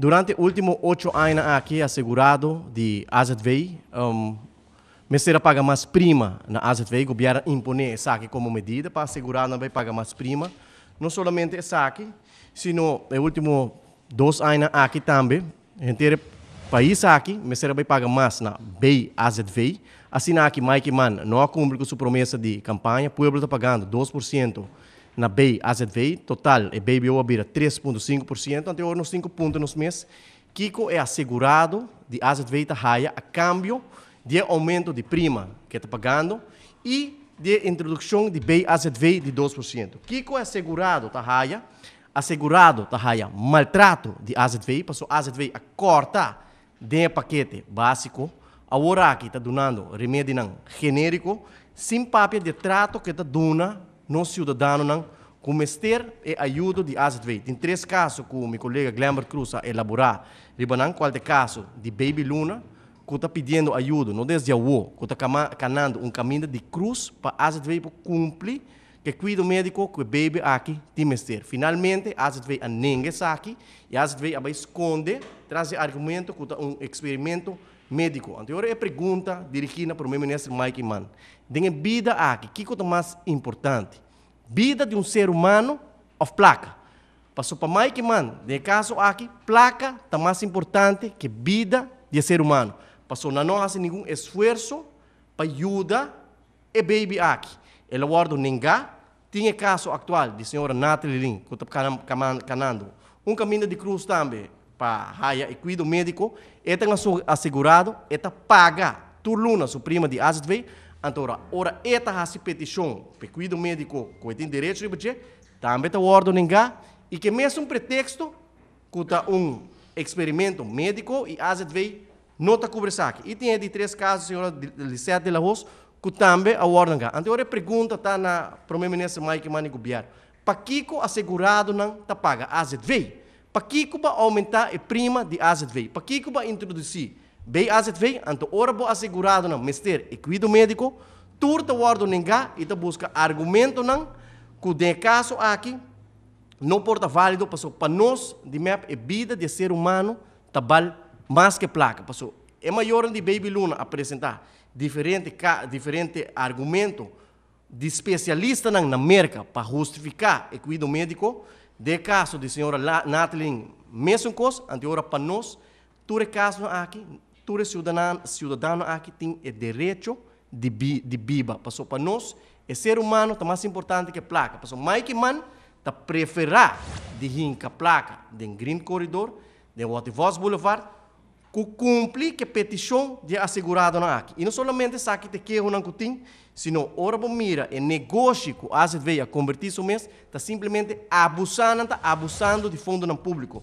Durante os últimos oito anos aqui, assegurado de AZV, um, mestre paga mais prima na AZV, o governo impõe essa aqui como medida para assegurar não vai pagar mais prima. Não somente essa aqui, sino os últimos dois anos aqui também, a gente país aqui, o mestre vai pagar mais na BEI AZV. Assim aqui, Mike Mann não cumpre com sua promessa de campanha, o povo está pagando 2% na BEI, AZVI, total, e é BEI BOA abira 3,5%, anterior nos 5 pontos nos meses Kiko é assegurado de AZVI da raia a câmbio de aumento de prima que está pagando e de introdução de BEI AZVI de 2%. Kiko é assegurado da raia, assegurado da maltrato de AZVI, passou AZVI a cortar de paquete básico, a hora que está donando remédio genérico, sem papel de trato que está dando não cidadano não com mestre e ajuda de ASV. Tem três casos que o meu colega Glamour Cruz a elaborar. Ribanan, qual caso de Baby Luna, que está pedindo ajuda, não desde a UO, que está canando um caminho de cruz para ASV para cumprir que cuida médico que o baby aqui tem mestre. Finalmente, ASV a ninguém aqui e ASV a esconde, traz argumento que está um experimento médico. Então, é pergunta dirigida para o meu ministro Mike Mann. Tem vida aqui, o que o mais importante? Vida de um ser humano ou placa? Passou para Mike Mann, tem caso aqui, placa está mais importante que vida de um ser humano. Passou não faz nenhum esforço para ajudar o baby aqui. Ele guarda ninguém. Tinha caso atual de senhora Natalie Lin, que está canando. Um caminho de cruz também para raia e médico, médico, eta assegurado, eta paga turluna suprema de azedvei, então, ora eta hasi petição, para cuido médico, que tem direito de budget, também está ordem e que mesmo um pretexto, que um experimento médico e azedvei não está cobrindo E tem de três casos, senhora Licete de la Rosa, que também a ordem Então, a pergunta está na primeiro-ministro Mike Mani Gubiar. Para que o assegurado não está paga azedvei para que Cuba aumentar a prima de AZV, para que Cuba introduzir bem AZV, anto ora vou assegurado não, mister, e cuido médico, turta guardo ninguém e busca argumento não, que de caso aqui, não porta válido, passou para nós, de map, é vida de ser humano, tabal mais que placa, passou. É maior de Baby Luna apresentar diferente, diferente argumento de especialista na, na merca para justificar o cuidado médico, de caso de senhora Natlin, mesmo coisa, anterior para nós, todo caso aqui, todo cidadão, cidadão aqui tem o direito de, de biba. Passou para nós, é ser humano, está mais importante que placa. Passou mais que man, está preferir de rinca placa, de green Corridor de Wattevoss Boulevard, que cumpre que a petição de assegurado na aqui. E não somente saque de que não tem, sino ora bom mira e negócio que a veia convertir isso mesmo, está simplesmente abusando, tá abusando de fundo no público.